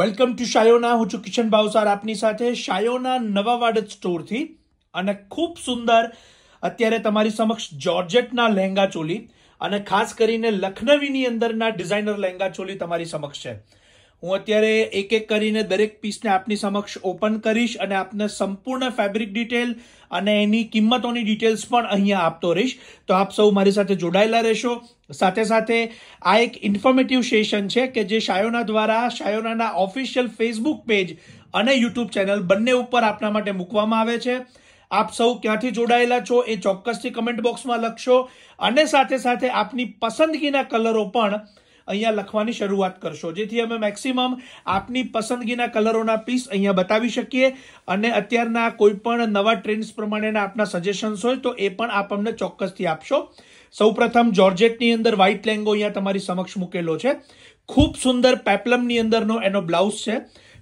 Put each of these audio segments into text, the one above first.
welcome to શાયોના હું છું કિશન ભાવસાર આપની સાથે શાયોના નવા વાડજ સ્ટોરથી અને ખૂબ સુંદર અત્યારે તમારી સમક્ષ જોર્જેટના લહેંગા ચોલી અને ખાસ કરીને લખનવીની અંદરના ડિઝાઇનર લહેંગા ચોલી તમારી સમક્ષ છે હું અત્યારે એક એક કરીને દરેક પીસને આપની સમક્ષ ઓપન કરીશ અને આપને સંપૂર્ણ ફેબ્રિક ડિટેલ અને એની કિંમતોની ડિટેલ્સ પણ અહીંયા આપતો રહીશ તો આપ સૌ મારી સાથે જોડાયેલા રહેશો સાથે સાથે આ એક ઇન્ફોર્મેટિવ સેશન છે કે જે શાયોના દ્વારા શાયોનાના ઓફિશિયલ ફેસબુક પેજ અને યુટ્યુબ ચેનલ બંને ઉપર આપના માટે મૂકવામાં આવે છે આપ સૌ ક્યાંથી જોડાયેલા છો એ ચોક્કસથી કમેન્ટ બોક્સમાં લખશો અને સાથે સાથે આપની પસંદગીના કલરો પણ અહીંયા લખવાની શરૂઆત કરશો જેથી અમે મેક્સિમમ આપની પસંદગીના કલરોના પીસ અહીંયા બતાવી શકીએ અને અત્યારના કોઈ પણ નવા ટ્રેન્ડ્સ પ્રમાણેના આપના સજેશન્સ હોય તો એ પણ આપ અમને ચોક્કસથી આપશો સૌપ્રથમ જોર્જેટની અંદર વ્હાઇટ લેંગો અહીંયા તમારી સમક્ષ મૂકેલો છે ખૂબ સુંદર પેપ્લમની અંદરનો એનો બ્લાઉઝ છે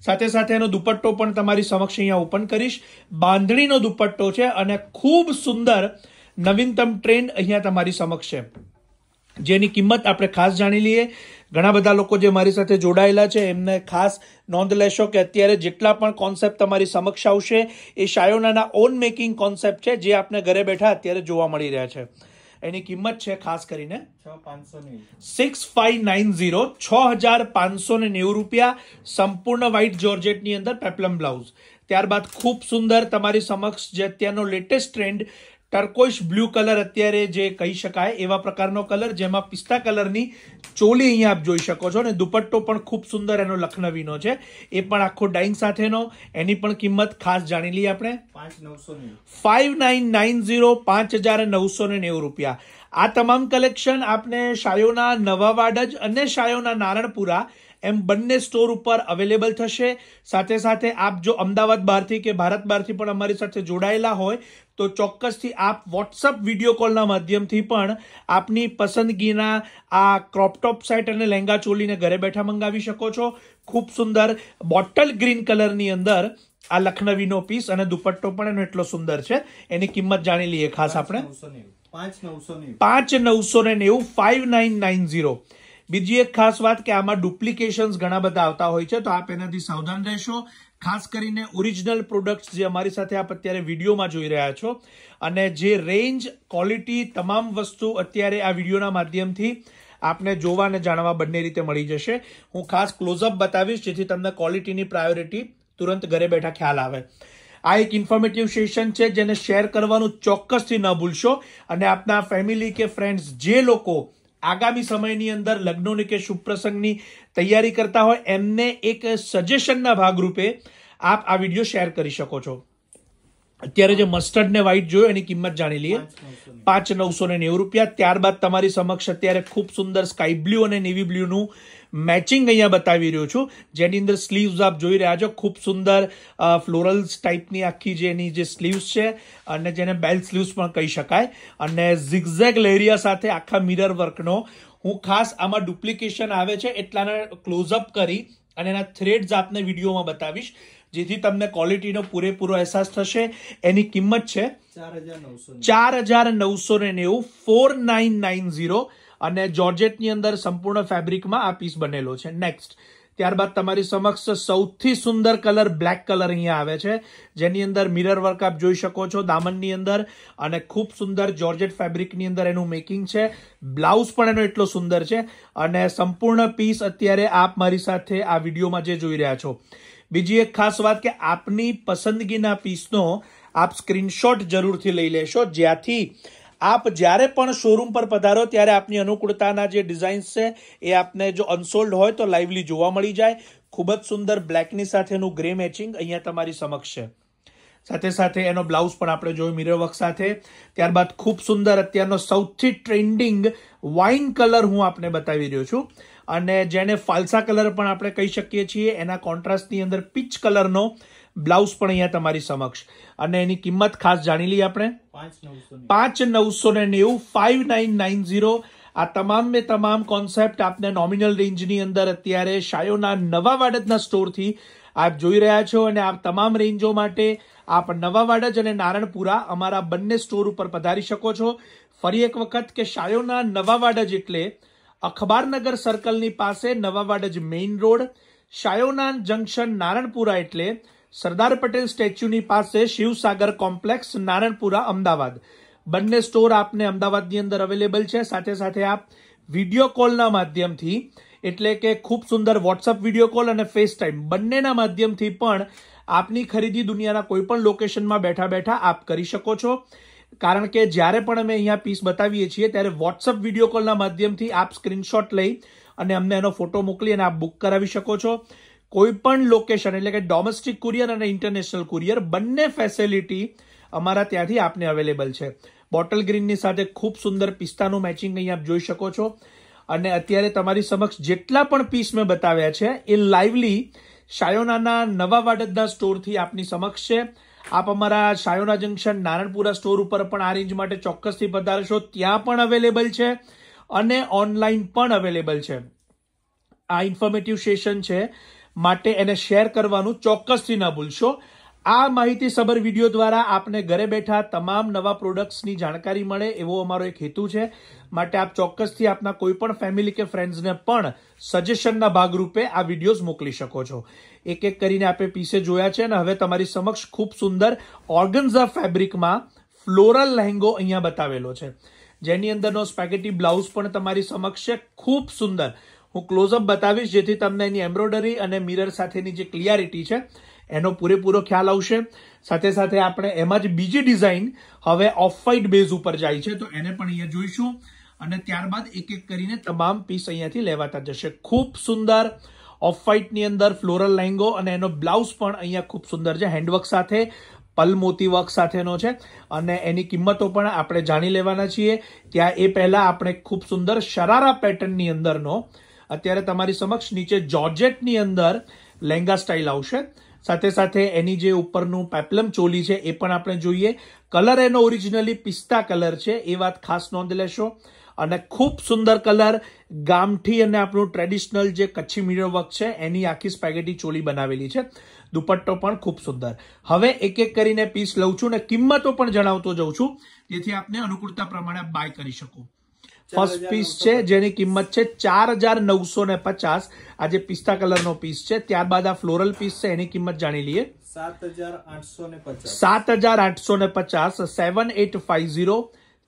સાથે સાથે એનો દુપટ્ટો પણ તમારી સમક્ષ અહીંયા ઓપન કરીશ બાંધણીનો દુપટ્ટો છે અને ખૂબ સુંદર નવીનતમ ટ્રેન્ડ અહીંયા તમારી સમક્ષ છે જેની કિંમત આપણે ખાસ જાણી લઈએ ઘણા બધા લોકો જે મારી સાથે જોડાયેલા છે એમને ખાસ નોંધ લેશો કે અત્યારે જેટલા પણ કોન્સેપ્ટ તમારી સમક્ષ આવશે એ શાયોનાના ઓન મેકિંગ કોન્સેપ્ટ છે જે આપણે ઘરે બેઠા અત્યારે જોવા મળી રહ્યા છે એની કિંમત છે ખાસ કરીને સિક્સ ફાઈવ નાઇન ઝીરો છ હજાર પાંચસો ને નેવું રૂપિયા સંપૂર્ણ વ્હાઇટ જોર્જેટની અંદર પેપ્લમ બ્લાઉઝ ત્યારબાદ ખૂબ સુંદર તમારી સમક્ષ જે અત્યારનો latest trend turquoise blue colour અત્યારે જે કહી શકાય એવા પ્રકારનો કલર જેમાં પિસ્તા કલરની ચોલી અહીંયા આપ જોઈ શકો છો અને દુપટ્ટો પણ ખૂબ સુંદર એનો લખનવીનો છે એ પણ આખો ડાઈંગ સાથેનો એની પણ કિંમત ખાસ જાણી લઈએ આપણે ફાઇવ નાઇન નાઇન ઝીરો પાંચ હજાર નવસો નેવું રૂપિયા આ તમામ કલેક્શન આપને શાયોના નવાવાડજ અને શાયોના નારણપુરા એમ બંને સ્ટોર ઉપર અવેલેબલ થશે સાથે સાથે આપ જો અમદાવાદ બહારથી કે ભારત બહારથી પણ અમારી સાથે જોડાયેલા હોય તો ચોક્કસથી આપ વોટ્સઅપ વિડીયો કોલના માધ્યમથી પણ આપની પસંદગીના આ ક્રોપટોપ સેટ અને લહેંગા ચોલીને ઘરે બેઠા મંગાવી શકો છો ખૂબ સુંદર બોટલ ગ્રીન કલરની અંદર આ લખનવીનો પીસ અને દુપટ્ટો પણ એનો એટલો સુંદર છે એની કિંમત જાણી લઈએ ખાસ આપણે પાંચ નવસો ને નેવું ફાઈવ નાઇન નાઇન ઝીરો બીજી એક ખાસ વાત કે આમાં ડુપ્લિકેશન્સ ઘણા બધા આવતા હોય છે તો આપ એનાથી સાવધાન રહેશો ખાસ કરીને ઓરિજિનલ પ્રોડક્ટ્સ જે અમારી સાથે આપ અત્યારે વિડીયોમાં જોઈ રહ્યા છો અને જે રેન્જ ક્વોલિટી તમામ વસ્તુ અત્યારે આ વિડીયોના માધ્યમથી આપને જોવા અને જાણવા બંને રીતે મળી જશે હું ખાસ ક્લોઝઅપ બતાવીશ જેથી તમને ક્વોલિટીની પ્રાયોરિટી તુરંત ઘરે બેઠા ખ્યાલ આવે આ એક ઇન્ફોર્મેટિવ સેશન છે જેને શેર કરવાનું ચોક્કસથી ન ભૂલશો અને આપના ફેમિલી કે ફ્રેન્ડ્સ જે લોકો આગામી સમયની અંદર લગ્નોની કે શુભ પ્રસંગની તૈયારી કરતા હોય એમને એક સજેશનના ભાગરૂપે આપ આ વિડીયો શેર કરી શકો છો અત્યારે જે મસ્ટર્ડ ને વ્હાઈટ જોયો એની કિંમત જાણી લઈએ પાંચ નવસો ને નેવું રૂપિયા ત્યારબાદ તમારી સમક્ષ અત્યારે ખૂબ સુંદર સ્કાય બ્લુ અને નેવી બ્લુનું મેચિંગ અહીંયા બતાવી રહ્યો છું જેની અંદર સ્લીવ્સ આપ જોઈ રહ્યા છો ખૂબ સુંદર ફ્લોરલ્સ ટાઈપની આખી જે એની જે સ્લીવ્સ છે અને જેને બેલ સ્લીવ્સ પણ કહી શકાય અને ઝિગઝેગ લેરિયા સાથે આખા મિરર વર્કનો હું ખાસ આમાં ડુપ્લિકેશન આવે છે એટલાને ક્લોઝઅપ કરી અને એના થ્રેડ્સ આપને વિડીયોમાં બતાવીશ જેથી તમને ક્વોલિટીનો પૂરેપૂરો અહેસાસ થશે એની કિંમત છે ચાર હજાર નવસો ને નેવું ફોર નાઇન નાઇન ઝીરો અને જોર્જેટની અંદર સંપૂર્ણ ફેબ્રિકમાં આ પીસ બનેલો છે નેક્સ્ટ ત્યારબાદ તમારી સમક્ષ સૌથી સુંદર કલર બ્લેક કલર અહીંયા આવે છે જેની અંદર મિરર વર્ક આપ જોઈ શકો છો દામનની અંદર અને ખૂબ સુંદર જોર્જેટ ફેબ્રિકની અંદર એનું મેકિંગ છે બ્લાઉઝ પણ એનો એટલો સુંદર છે અને સંપૂર્ણ પીસ અત્યારે આપ મારી સાથે આ વિડીયોમાં જે જોઈ રહ્યા છો બીજી એક ખાસ વાત કે આપની પસંદગીના પીસનો આપ સ્ક્રીનશોટ જરૂરથી લઈ લેશો જ્યાંથી આપ જ્યારે પણ શોરૂમ પર પધારો ત્યારે આપની અનુકૂળતાના જે ડિઝાઇન્સ છે એ આપને જો અનસોલ્ડ હોય તો લાઇવલી જોવા મળી જાય ખૂબ જ સુંદર બ્લેકની સાથેનું ગ્રે મેચિંગ અહીંયા તમારી સમક્ષ છે સાથે સાથે એનો બ્લાઉઝ પણ આપણે જોયું મિરર વર્ક સાથે ત્યારબાદ ખૂબ સુંદર અત્યારનો સૌથી ટ્રેન્ડિંગ વાઇન કલર હું આપને બતાવી રહ્યો છું અને જેને ફાલસા કલર પણ આપણે કહી શકીએ છીએ એના કોન્ટ્રાસ્ટની અંદર પીચ કલરનો બ્લાઉઝ પણ અહીંયા તમારી સમક્ષ અને એની કિંમત ખાસ જાણી લઈએ આપણે પાંચ નવસો ને નેવું ફાઇવ નાઇન નાઇન ઝીરો આ તમામ મેં તમામ કોન્સેપ્ટ આપને નોમિનલ રેન્જની અંદર અત્યારે શાયોના નવા વાડજના સ્ટોરથી આપ જોઈ રહ્યા છો અને આ તમામ રેન્જો માટે આપ નવા વાડજ અને નારણપુરા અમારા બંને સ્ટોર ઉપર પધારી શકો છો ફરી એક વખત કે શાયોના નવા વાડજ એટલે અખબારનગર સર્કલની પાસે નવા Vadaj main road Shayona junction Naranpura એટલે સરદાર પટેલ સ્ટેચ્યુની પાસે શિવસાગર કોમ્પ્લેક્સ નારણપુરા અમદાવાદ બંને સ્ટોર આપને અમદાવાદની અંદર અવેલેબલ છે સાથે સાથે આપ વિડીયો કોલના માધ્યમથી એટલે કે ખૂબ સુંદર વોટ્સઅપ વિડીયો કોલ અને ફેસ ટાઈમ બંનેના માધ્યમથી પણ આપની ખરીદી દુનિયાના કોઈપણ લોકેશનમાં બેઠા બેઠા આપ કરી શકો છો કારણ કે જ્યારે પણ અમે અહીંયા પીસ બતાવીએ છીએ ત્યારે વોટ્સઅપ વિડીયો કોલના માધ્યમથી આપ સ્ક્રીનશોટ લઈ અને અમને એનો ફોટો મોકલી અને આપ બુક કરાવી શકો છો કોઈપણ લોકેશન એટલે કે ડોમેસ્ટિક કુરિયર અને ઇન્ટરનેશનલ કુરિયર બંને ફેસિલિટી અમારા ત્યાંથી આપને અવેલેબલ છે બોટલ ગ્રીનની સાથે ખૂબ સુંદર પિસ્તાનું મેચિંગ અહીં આપ જોઈ શકો છો અને અત્યારે તમારી સમક્ષ જેટલા પણ પીસ મેં બતાવ્યા છે એ લાઈવલી શાયોનાના નવા વાડદના સ્ટોરથી આપની સમક્ષ છે આપ અમારા શાયોના જંકશન નારણપુરા સ્ટોર ઉપર પણ આ રેન્જ માટે ચોક્કસથી પધારશો ત્યાં પણ અવેલેબલ છે અને ઓનલાઈન પણ અવેલેબલ છે આ ઇન્ફોર્મેટિવ સેશન છે માટે એને શેર કરવાનું ચોક્કસથી ના ભૂલશો આ માહિતી સબર વિડીયો દ્વારા આપને ઘરે બેઠા તમામ નવા પ્રોડક્ટ્સની જાણકારી મળે એવો અમારો એક હેતુ છે માટે આપ ચોક્કસથી આપના કોઈ પણ ફેમિલી કે ફ્રેન્ડ્સને પણ સજેશનના ભાગરૂપે આ વિડીયોઝ મોકલી શકો છો એક એક કરીને આપે પીસે જોયા છે અને હવે તમારી સમક્ષ ખૂબ સુંદર ઓર્ગન્ઝા ફેબ્રિકમાં ફ્લોરલ લહેંગો અહીંયા બતાવેલો છે જેની અંદરનો સ્પેગેટી બ્લાઉઝ પણ તમારી સમક્ષ છે ખૂબ સુંદર હું ક્લોઝઅપ બતાવીશ જેથી તમને એની એમ્બ્રોડરી અને મિરર સાથેની જે ક્લિયારિટી છે એનો પૂરેપૂરો ખ્યાલ આવશે સાથે સાથે આપણે એમાં જ બીજી ડિઝાઇન હવે ઓફ વાઇટ બેઝ ઉપર જાય છે તો એને પણ અહીંયા જોઈશું અને ત્યારબાદ એક એક કરીને તમામ પીસ અહીંયાથી લેવાતા જશે ખૂબ સુંદર ઓફ વાઇટની અંદર ફ્લોરલ લેંગો અને એનો બ્લાઉઝ પણ અહીંયા ખૂબ સુંદર છે હેન્ડવર્ક સાથે પલ મોતી વર્ક સાથેનો છે અને એની કિંમતો પણ આપણે જાણી લેવાના છીએ ત્યાં એ પહેલાં આપણે ખૂબ સુંદર શરારા પેટર્નની અંદરનો અત્યારે તમારી સમક્ષ નીચે જોર્જેટની અંદર લહેંગા સ્ટાઇલ આવશે સાથે સાથે એની જે ઉપરનું પેપ્લમ ચોલી છે એ પણ આપણે જોઈએ કલર એનો ઓરિજિનલી પિસ્તા કલર છે એ વાત ખાસ નોંધ લેશો અને ખૂબ સુંદર કલર ગામઠી અને આપણું ટ્રેડિશનલ જે કચ્છી મિરર વર્ક છે એની આખી સ્પેગેટી ચોલી બનાવેલી છે દુપટ્ટો પણ ખૂબ સુંદર હવે એક એક કરીને પીસ લઉં છું અને કિંમતો પણ જણાવતો જઉં છું જેથી આપને અનુકૂળતા પ્રમાણે બાય કરી શકું ફર્સ્ટ પીસ છે જેની કિંમત છે ચાર હજાર નવસો ને પચાસ આજે પિસ્તા કલરનો પીસ છે ત્યારબાદ આ ફ્લોરલ પીસ છે એની કિંમત જાણી લઈએ સાત હજાર આઠસો ને પચાસ સાત હજાર સેવન એટ ફાઈવ ઝીરો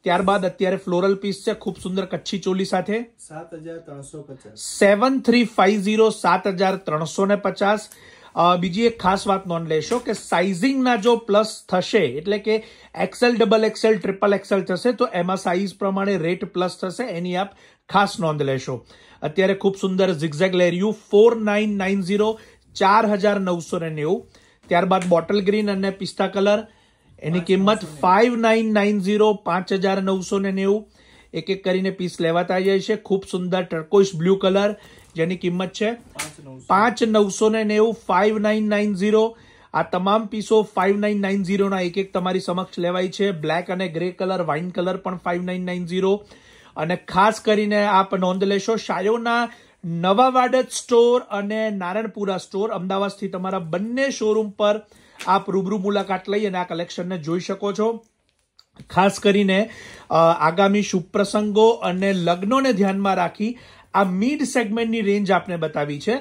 ત્યારબાદ અત્યારે ફ્લોરલ પીસ છે ખૂબ સુંદર કચ્છી ચોલી સાથે સાત હજાર ત્રણસો પચાસ સેવન થ્રી ફાઈવ ઝીરો સાત હજાર ત્રણસો ને પચાસ બીજી એક ખાસ વાત નોંધ લેશો કે સાઇઝિંગના જો પ્લસ થશે એટલે કે XL double XL triple XL થશે તો એમાં સાઇઝ પ્રમાણે રેટ પ્લસ થશે એની આપ ખાસ નોંધ લેશો અત્યારે ખૂબ સુંદર ઝિગઝેગ લેરિયું ફોર નાઇન નાઇન ઝીરો ચાર હજાર નવસો ને નેવું ત્યારબાદ બોટલ ગ્રીન અને પિસ્તા કલર એની કિંમત ફાઇવ નાઇન નાઇન ઝીરો પાંચ હજાર નવસો ને નેવું એક એક કરીને પીસ લેવાતા જાય છે ખૂબ સુંદર ટર્કોઇશ બ્લુ કલર જેની કિંમત છે પાંચ નવસો ને નેવું ફાઇવ નાઇન નાઇન ઝીરો આ તમામ પીસો ફાઇવ નાઇન નાઇન ઝીરોના એક એક તમારી સમક્ષ લેવાય છે બ્લેક અને ગ્રે કલર વાઇન કલર પણ ફાઇવ નાઇન નાઇન ઝીરો અને ખાસ કરીને આપ નોંધ લેશો શાયોના નવા વાડજ સ્ટોર અને નારાયણપુરા સ્ટોર અમદાવાદથી તમારા બંને શોરૂમ પર આપ રૂબરૂ મુલાકાત લઈ અને આ કલેક્શનને જોઈ શકો છો ખાસ કરીને આગામી શુભ પ્રસંગો અને લગ્નોને ધ્યાનમાં રાખી આ મીડ સેગમેન્ટની રેન્જ આપણે બતાવી છે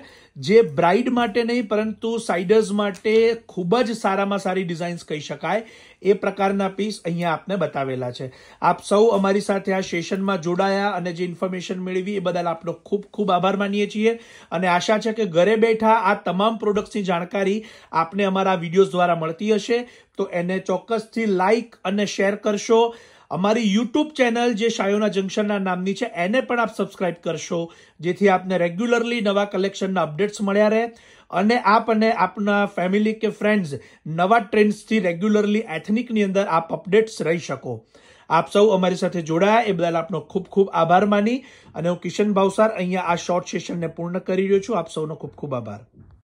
જે બ્રાઇડ માટે નહીં પરંતુ સાઇડર્સ માટે ખૂબ જ સારામાં સારી ડિઝાઇન્સ કહી શકાય એ પ્રકારના પીસ અહીંયા આપને બતાવેલા છે આપ સૌ અમારી સાથે આ સેશનમાં જોડાયા અને જે ઇન્ફોર્મેશન મેળવી એ બદલ આપનો ખૂબ ખૂબ આભાર માનીએ છીએ અને આશા છે કે ઘરે બેઠા આ તમામ પ્રોડક્ટ્સની જાણકારી આપને અમારા વિડીયોઝ દ્વારા મળતી હશે તો એને ચોક્કસથી લાઇક અને શેર કરશો અમારી યુટ્યુબ ચેનલ જે શાયોના જંકશનના નામની છે એને પણ આપ સબસ્ક્રાઇબ કરશો જેથી આપને રેગ્યુલરલી નવા કલેક્શનના અપડેટ્સ મળ્યા રહે અને આપ અને આપના ફેમિલી કે ફ્રેન્ડ્સ નવા ટ્રેન્ડ્સથી રેગ્યુલરલી એથનિકની અંદર આપ અપડેટ્સ રહી શકો આપ સૌ અમારી સાથે જોડાયા એ બદલ આપનો ખૂબ ખૂબ આભાર માની અને હું કિશન ભાવસાર અહીંયા આ શોર્ટ સેશનને પૂર્ણ કરી રહ્યો છું આપ સૌનો ખૂબ ખૂબ આભાર